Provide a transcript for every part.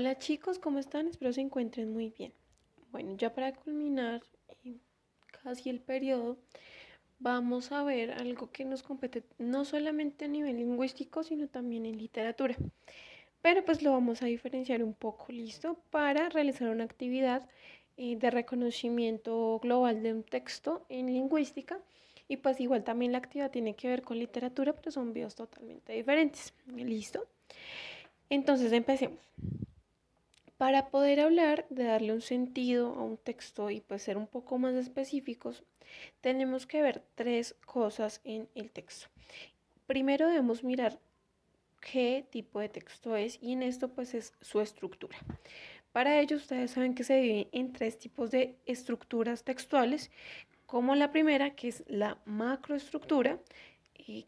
Hola chicos, ¿cómo están? Espero se encuentren muy bien. Bueno, ya para culminar eh, casi el periodo, vamos a ver algo que nos compete no solamente a nivel lingüístico, sino también en literatura. Pero pues lo vamos a diferenciar un poco, listo, para realizar una actividad eh, de reconocimiento global de un texto en lingüística. Y pues igual también la actividad tiene que ver con literatura, pero son videos totalmente diferentes. Listo. Entonces empecemos. Para poder hablar de darle un sentido a un texto y pues ser un poco más específicos, tenemos que ver tres cosas en el texto. Primero debemos mirar qué tipo de texto es y en esto pues es su estructura. Para ello ustedes saben que se divide en tres tipos de estructuras textuales, como la primera que es la macroestructura,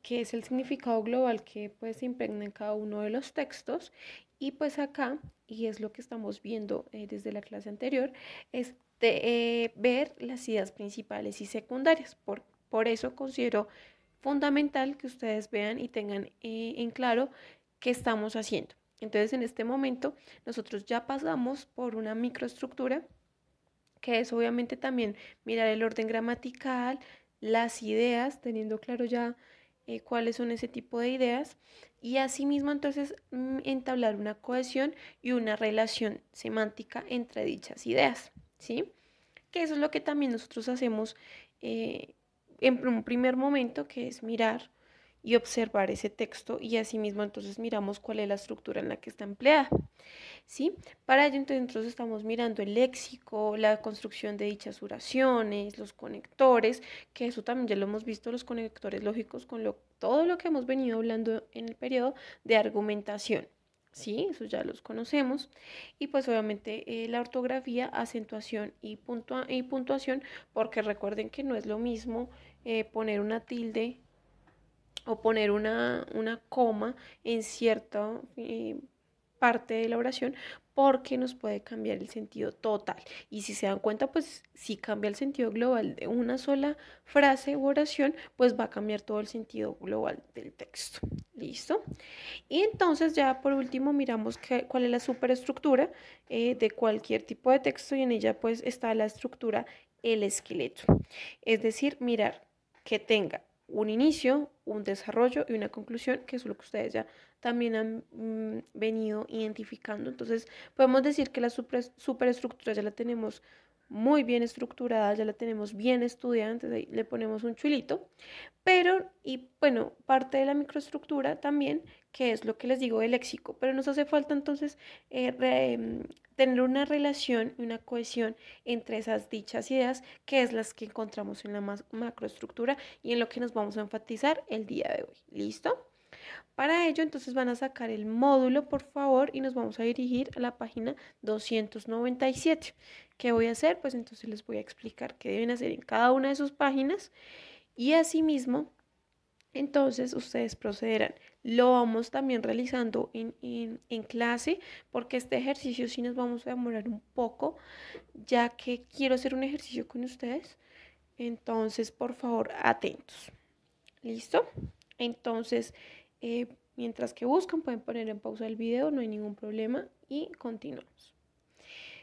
que es el significado global que pues impregna en cada uno de los textos. Y pues acá, y es lo que estamos viendo eh, desde la clase anterior, es eh, ver las ideas principales y secundarias. Por, por, eso considero fundamental que ustedes vean y tengan eh, en claro qué estamos haciendo. Entonces, en este momento, nosotros ya pasamos por una microestructura, que es obviamente también mirar el orden gramatical, las ideas, teniendo claro ya eh, cuáles son ese tipo de ideas y asimismo entonces mm, entablar una cohesión y una relación semántica entre dichas ideas, ¿sí? Que eso es lo que también nosotros hacemos eh, en un primer momento, que es mirar y observar ese texto y asimismo entonces miramos cuál es la estructura en la que está empleada. ¿sí? Para ello entonces estamos mirando el léxico, la construcción de dichas oraciones, los conectores, que eso también ya lo hemos visto, los conectores lógicos con todo lo que hemos venido hablando en el periodo de argumentación. ¿sí? Eso ya los conocemos. Y pues obviamente eh, la ortografía, acentuación y, y, puntuación, porque recuerden que no es lo mismo eh, poner una tilde o poner una, coma en cierta eh, parte de la oración porque nos puede cambiar el sentido total. Y si se dan cuenta, pues si cambia el sentido global de una sola frase u oración, pues va a cambiar todo el sentido global del texto. ¿Listo? Y entonces ya por último miramos cuál es la superestructura eh, de cualquier tipo de texto y en ella pues está la estructura, el esqueleto. Es decir, mirar que tenga un inicio, un desarrollo y una conclusión, que es lo que ustedes ya también han mm, venido identificando. Entonces, podemos decir que la superestructura ya la tenemos muy bien estructurada, ya la tenemos bien estudiada, entonces ahí le ponemos un chulito. Pero, y bueno, parte de la microestructura también, que es lo que les digo del léxico, pero nos hace falta entonces eh, em, tener una relación y una cohesión entre esas dichas ideas, que es las que encontramos en la macroestructura y en lo que nos vamos a enfatizar el día de hoy. ¿Listo? Para ello, entonces van a sacar el módulo, por favor, y nos vamos a dirigir a la página 297. ¿Qué voy a hacer? Pues entonces les voy a explicar qué deben hacer en cada una de sus páginas y asimismo, entonces ustedes procederán. Lo vamos también realizando en, clase porque este ejercicio sí nos vamos a demorar un poco ya que quiero hacer un ejercicio con ustedes. Entonces, por favor, atentos. ¿Listo? Entonces, eh, mientras que buscan, pueden poner en pausa el video, no hay ningún problema y continuamos.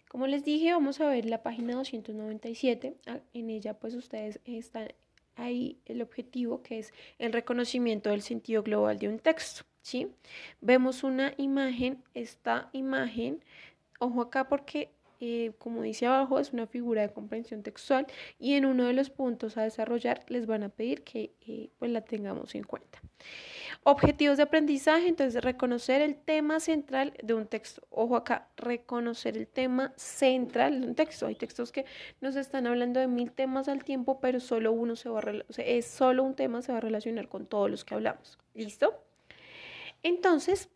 Como les dije, vamos a ver la página 297. Ah, en ella pues ustedes están ahí el objetivo que es el reconocimiento del sentido global de un texto. ¿sí? Vemos una imagen, esta imagen, ojo acá porque eh, como dice abajo, es una figura de comprensión textual y en uno de los puntos a desarrollar les van a pedir que eh, pues la tengamos en cuenta. Objetivos de aprendizaje, entonces reconocer el tema central de un texto. Ojo acá, reconocer el tema central de un texto. Hay textos que nos están hablando de mil temas al tiempo, pero solo uno se va es solo un tema se va a relacionar con todos los que hablamos. ¿Listo? Entonces,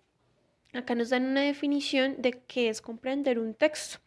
Acá nos dan una definición de qué es comprender un texto.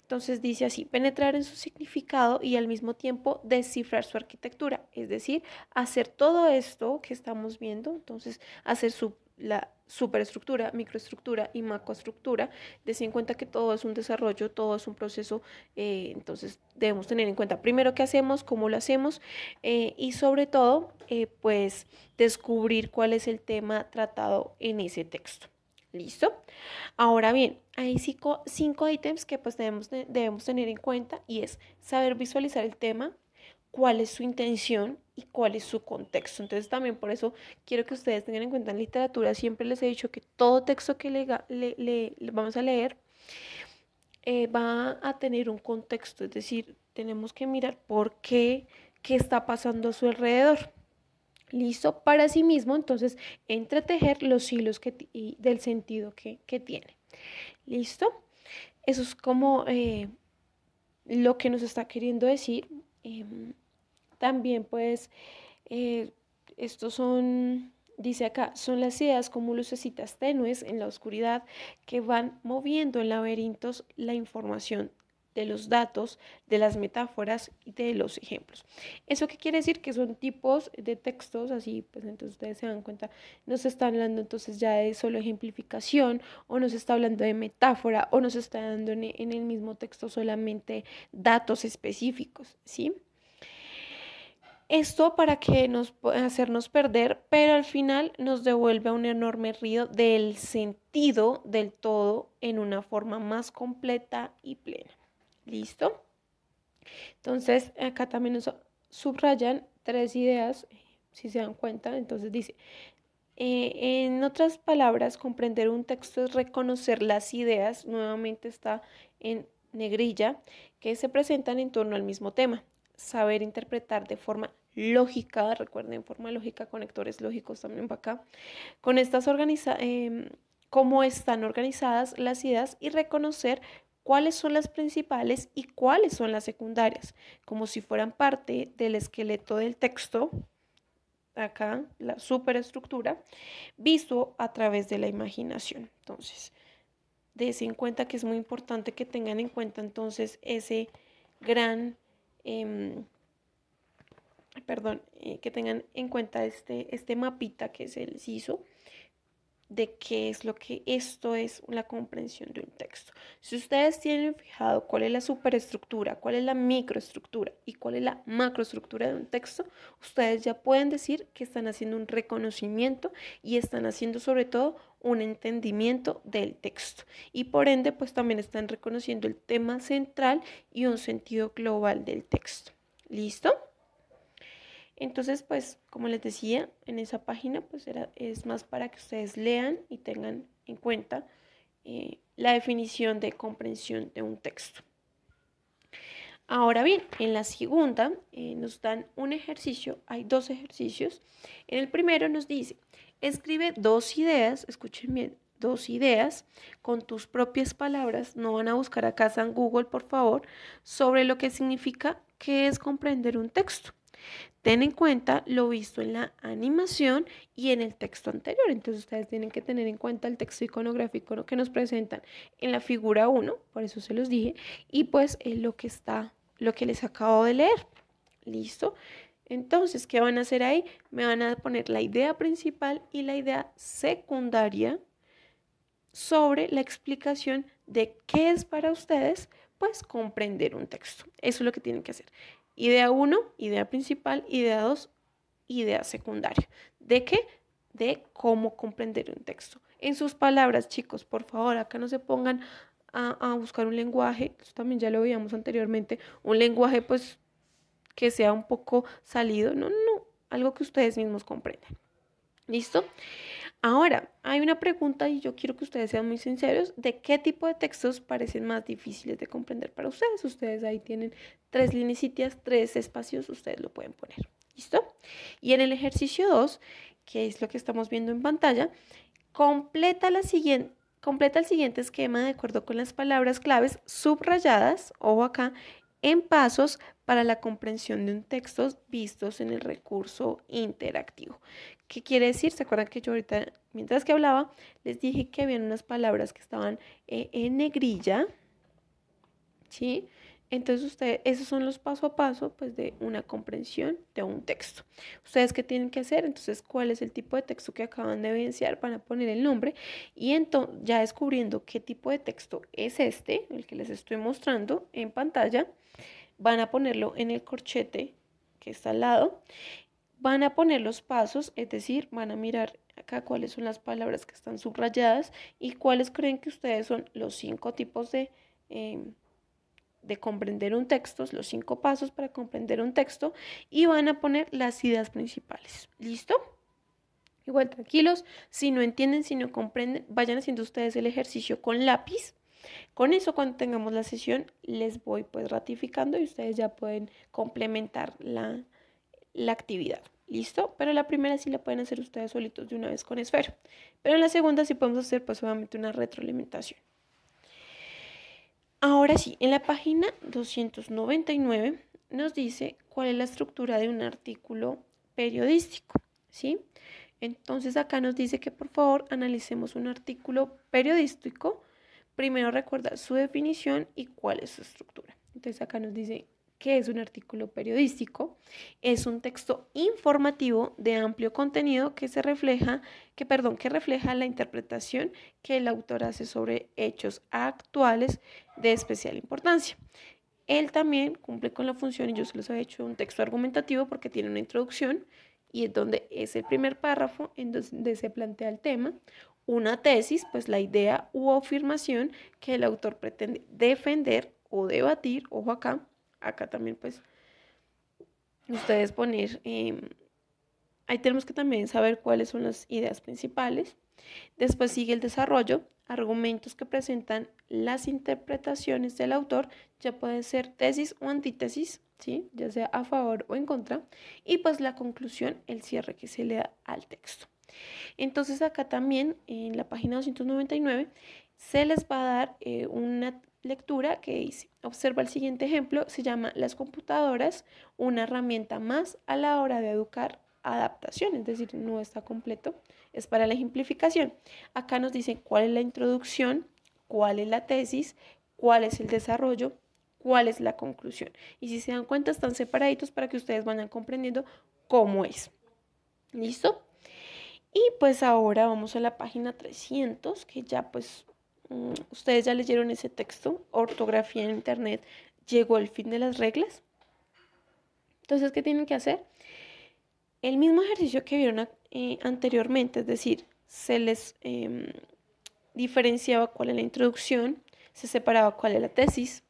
Entonces dice así, penetrar en su significado y al mismo tiempo descifrar su arquitectura, es decir, hacer todo esto que estamos viendo, entonces hacer su, la superestructura, microestructura y macroestructura, decir en cuenta que todo es un desarrollo, todo es un proceso, eh, entonces debemos tener en cuenta primero qué hacemos, cómo lo hacemos eh, y sobre todo, eh, pues descubrir cuál es el tema tratado en ese texto. ¿Listo? Ahora bien, hay cinco, ítems que pues debemos, debemos tener en cuenta y es saber visualizar el tema, cuál es su intención y cuál es su contexto. Entonces también por eso quiero que ustedes tengan en cuenta en literatura, siempre les he dicho que todo texto que le, le, vamos a leer eh, va a tener un contexto, es decir, tenemos que mirar por qué, qué está pasando a su alrededor listo para sí mismo, entonces entretejer los hilos del sentido que, tiene. ¿Listo? Eso es como eh, lo que nos está queriendo decir. Em, también pues, eh, estos son, dice acá, son las ideas como lucecitas tenues en la oscuridad que van moviendo en laberintos la información de los datos, de las metáforas y de los ejemplos. ¿Eso qué quiere decir? Que son tipos de textos, así pues entonces ustedes se dan cuenta, se está hablando entonces ya de solo ejemplificación o no se está hablando de metáfora o nos está dando en el mismo texto solamente datos específicos, ¿sí? Esto para que nos hacernos perder, pero al final nos devuelve un enorme río del sentido del todo en una forma más completa y plena. ¿Listo? Entonces, acá también nos subrayan tres ideas, eh, si se dan cuenta. Entonces dice, eh, en otras palabras, comprender un texto es reconocer las ideas, nuevamente está en negrilla, que se presentan en torno al mismo tema. Saber interpretar de forma lógica, recuerden, forma lógica, conectores lógicos también para acá. Con estas organiza em, cómo están organizadas las ideas y reconocer cuáles son las principales y cuáles son las secundarias, como si fueran parte del esqueleto del texto, acá la superestructura, visto a través de la imaginación. Entonces, dese en cuenta que es muy importante que tengan en cuenta entonces ese gran, em, perdón, eh, que tengan en cuenta este, este mapita que se les hizo de qué es lo que esto es la comprensión de un texto. Si ustedes tienen fijado cuál es la superestructura, cuál es la microestructura y cuál es la macroestructura de un texto, ustedes ya pueden decir que están haciendo un reconocimiento y están haciendo sobre todo un entendimiento del texto. Y por ende, pues también están reconociendo el tema central y un sentido global del texto. ¿Listo? Entonces, pues, como les decía, en esa página, pues es más para que ustedes lean y tengan en cuenta eh, la definición de comprensión de un texto. Ahora bien, en la segunda eh, nos dan un ejercicio, hay dos ejercicios. En el primero nos dice, escribe dos ideas, escuchen bien, dos ideas con tus propias palabras, no van a buscar a casa en Google, por favor, sobre lo que significa que es comprender un texto. Ten en cuenta lo visto en la animación y en el texto anterior. Entonces ustedes tienen que tener en cuenta el texto iconográfico que nos presentan en la figura 1, por eso se los dije, y pues es lo que está, lo que les acabo de leer. ¿Listo? Entonces, ¿qué van a hacer ahí? Me van a poner la idea principal y la idea secundaria sobre la explicación de qué es para ustedes, pues comprender un texto. Eso es lo que tienen que hacer. Idea 1, idea principal, idea 2, idea secundaria. ¿De qué? De cómo comprender un texto. En sus palabras, chicos, por favor, acá no se pongan a, buscar un lenguaje, eso también ya lo veíamos anteriormente, un lenguaje pues que sea un poco salido, no, no, algo que ustedes mismos comprendan. ¿Listo? Ahora, hay una pregunta y yo quiero que ustedes sean muy sinceros de qué tipo de textos parecen más difíciles de comprender para ustedes. Ustedes ahí tienen tres linecitas, tres espacios, ustedes lo pueden poner. ¿Listo? Y en el ejercicio 2, que es lo que estamos viendo en pantalla, completa el siguiente esquema de acuerdo con las palabras claves subrayadas, o acá, en pasos para la comprensión de un texto vistos en el recurso interactivo. ¿Qué quiere decir? ¿Se acuerdan que yo ahorita, mientras que hablaba, les dije que habían unas palabras que estaban eh, en negrilla? ¿Sí? Entonces ustedes, esos son los paso a paso pues, de una comprensión de un texto. Ustedes qué tienen que hacer, entonces cuál es el tipo de texto que acaban de evidenciar, van a poner el nombre y entonces ya descubriendo qué tipo de texto es este, el que les estoy mostrando en pantalla, van a ponerlo en el corchete que está al lado, van a poner los pasos, es decir, van a mirar acá cuáles son las palabras que están subrayadas y cuáles creen que ustedes son los cinco tipos de, em, de comprender un texto, los cinco pasos para comprender un texto y van a poner las ideas principales. ¿Listo? Igual tranquilos, si no entienden, si no comprenden, vayan haciendo ustedes el ejercicio con lápiz con eso, cuando tengamos la sesión, les voy pues ratificando y ustedes ya pueden complementar la, actividad. ¿Listo? Pero la primera sí la pueden hacer ustedes solitos de una vez con esfero. Pero en la segunda sí podemos hacer pues obviamente una retroalimentación. Ahora sí, en la página 299 nos dice cuál es la estructura de un artículo periodístico, ¿sí? Entonces acá nos dice que por favor analicemos un artículo periodístico Primero recuerda su definición y cuál es su estructura. Entonces acá nos dice que es un artículo periodístico, es un texto informativo de amplio contenido que se refleja, que perdón, que refleja la interpretación que el autor hace sobre hechos actuales de especial importancia. Él también cumple con la función, y yo se los he hecho, un texto argumentativo porque tiene una introducción y es donde es el primer párrafo en donde se plantea el tema, una tesis, pues la idea u afirmación que el autor pretende defender o debatir, ojo acá, acá también pues ustedes poner, em, ahí tenemos que también saber cuáles son las ideas principales. Después sigue el desarrollo, argumentos que presentan las interpretaciones del autor, ya puede ser tesis o antítesis, ¿sí? ya sea a favor o en contra, y pues la conclusión, el cierre que se le da al texto. Entonces acá también en la página 299 se les va a dar eh, una lectura que dice, Observa el siguiente ejemplo, se llama Las computadoras, una herramienta más a la hora de educar adaptación, es decir, no está completo, es para la ejemplificación. Acá nos dicen cuál es la introducción, cuál es la tesis, cuál es el desarrollo, cuál es la conclusión. Y si se dan cuenta, están separaditos para que ustedes vayan comprendiendo cómo es. ¿Listo? Y pues ahora vamos a la página 300, que ya pues mm, ustedes ya leyeron ese texto, ortografía en internet, llegó al fin de las reglas. Entonces, ¿qué tienen que hacer? El mismo ejercicio que vieron eh, anteriormente, es decir, se les em, diferenciaba cuál es la introducción, se separaba cuál es la tesis,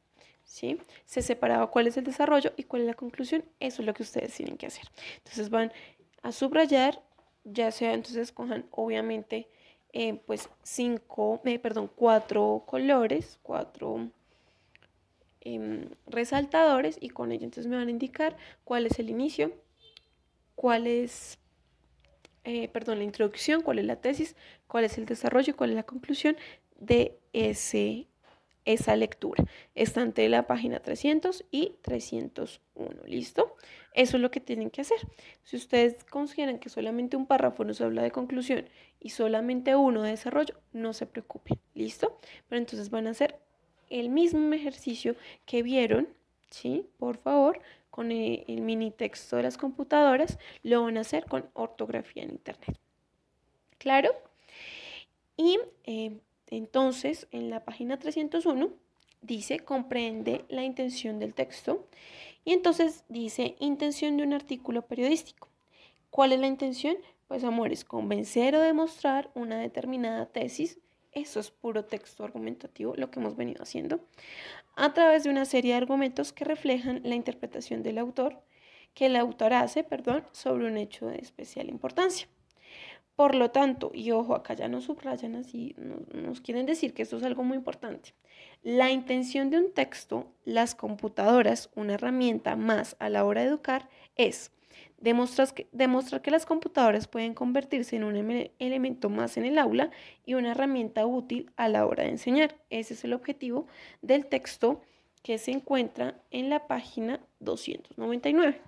¿sí? se separaba cuál es el desarrollo y cuál es la conclusión. Eso es lo que ustedes tienen que hacer. Entonces van a subrayar ya sea entonces cojan obviamente eh, pues cinco, eh, perdón, cuatro colores, cuatro em, resaltadores y con ello entonces me van a indicar cuál es el inicio, cuál es, eh, perdón, la introducción, cuál es la tesis, cuál es el desarrollo, cuál es la conclusión de ese esa lectura. Está ante la página 300 y 301, ¿listo? Eso es lo que tienen que hacer. Si ustedes consideran que solamente un párrafo nos habla de conclusión y solamente uno de desarrollo, no se preocupen, ¿listo? Pero entonces van a hacer el mismo ejercicio que vieron, ¿sí? Por favor, con e, el mini texto de las computadoras, lo van a hacer con ortografía en Internet. ¿Claro? Y... Eh, entonces, en la página 301 dice comprende la intención del texto y entonces dice intención de un artículo periodístico. ¿Cuál es la intención? Pues amores, convencer o demostrar una determinada tesis, eso es puro texto argumentativo, lo que hemos venido haciendo, a través de una serie de argumentos que reflejan la interpretación del autor, que el autor hace, perdón, sobre un hecho de especial importancia. Por lo tanto, y ojo, acá ya no subrayan así, nos, quieren decir que esto es algo muy importante. La intención de un texto, las computadoras, una herramienta más a la hora de educar, es demostrar que, las computadoras pueden convertirse en un elemento más en el aula y una herramienta útil a la hora de enseñar. Ese es el objetivo del texto que se encuentra en la página 299.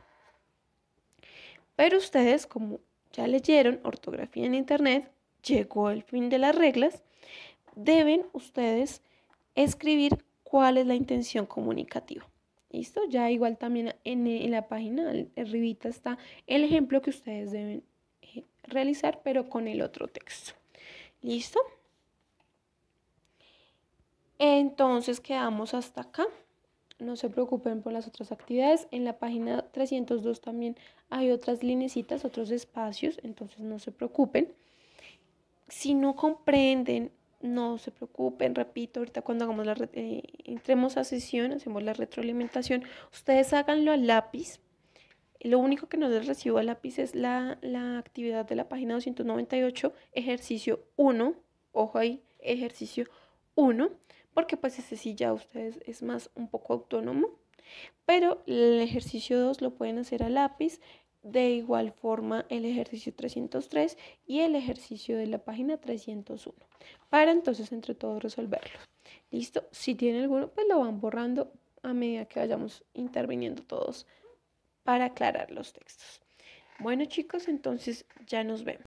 Pero ustedes, como ya leyeron ortografía en Internet, llegó el fin de las reglas, deben ustedes escribir cuál es la intención comunicativa. ¿Listo? Ya igual también en, la página arribita está el ejemplo que ustedes deben eh, realizar, pero con el otro texto. ¿Listo? Entonces quedamos hasta acá no se preocupen por las otras actividades. En la página 302 también hay otras linecitas, otros espacios, entonces no se preocupen. Si no comprenden, no se preocupen, repito, ahorita cuando hagamos la, eh, entremos a sesión, hacemos la retroalimentación, ustedes háganlo a lápiz. Lo único que no les recibo a lápiz es la, la actividad de la página 298, ejercicio 1, ojo ahí, ejercicio 1 porque pues ese sí ya ustedes es más un poco autónomo, pero el ejercicio 2 lo pueden hacer a lápiz, de igual forma el ejercicio 303 y el ejercicio de la página 301, para entonces entre todos resolverlo. ¿Listo? Si tienen alguno, pues lo van borrando a medida que vayamos interviniendo todos para aclarar los textos. Bueno chicos, entonces ya nos vemos.